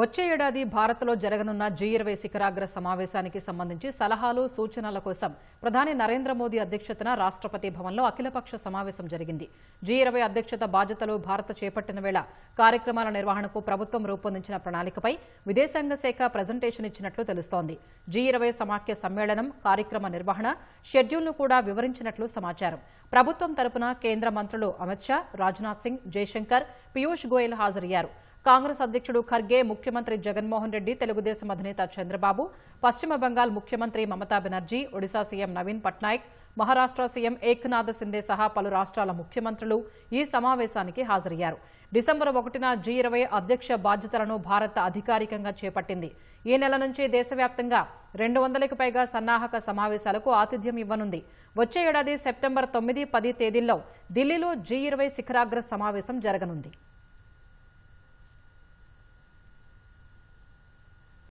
వచ్చే ఏడాది భారత్లో జరగనున్న జీ ఇరవై శిఖరాగ్ర సమావేశానికి సంబంధించి సలహాలు సూచనల కోసం ప్రధాని నరేంద్ర మోదీ అధ్యక్షతన రాష్ట్రపతి భవన్లో అఖిలపక్ష సమావేశం జరిగింది జీ ఇరవై అధ్యక్షత బాధ్యతలు భారత్ చేపట్టిన వేళ కార్యక్రమాల నిర్వహణకు ప్రభుత్వం రూపొందించిన ప్రణాళికపై విదేశాంగ శాఖ ప్రజెంటేషన్ ఇచ్చినట్లు తెలుస్తోంది జీ ఇరవై సమాఖ్య సమ్మేళనం కార్యక్రమ నిర్వహణ షెడ్యూల్ను కూడా వివరించినట్లు సమాచారం ప్రభుత్వం తరపున కేంద్ర మంత్రులు అమిత్ షా రాజ్నాథ్ సింగ్ జయశంకర్ పీయూష్ గోయల్ హాజరయ్యారు కాంగ్రెస్ అధ్యక్షుడు ఖర్గే ముఖ్యమంత్రి జగన్మోహన్ రెడ్డి తెలుగుదేశం అధినేత చంద్రబాబు పశ్చిమ బెంగాల్ ముఖ్యమంత్రి మమతా బెనర్జీ ఒడిశా సీఎం నవీన్ పట్నాయక్ మహారాష్ట్ర సీఎం ఏక్నాథ్ సిందే సహా పలు రాష్ట్రాల ముఖ్యమంత్రులు ఈ సమావేశానికి హాజరయ్యారు డిసెంబర్ ఒకటిన జీ ఇరవై అధ్యక్ష బాధ్యతలను భారత్ అధికారికంగా చేపట్టింది ఈ నెల నుంచి దేశవ్యాప్తంగా రెండు వందలకు పైగా సన్నాహక సమావేశాలకు ఆతిథ్యం ఇవ్వనుంది వచ్చే ఏడాది సెప్టెంబర్ తొమ్మిది పది తేదీల్లో ఢిల్లీలో జీ ఇరవై శిఖరాగ్ర సమావేశం జరగనుంది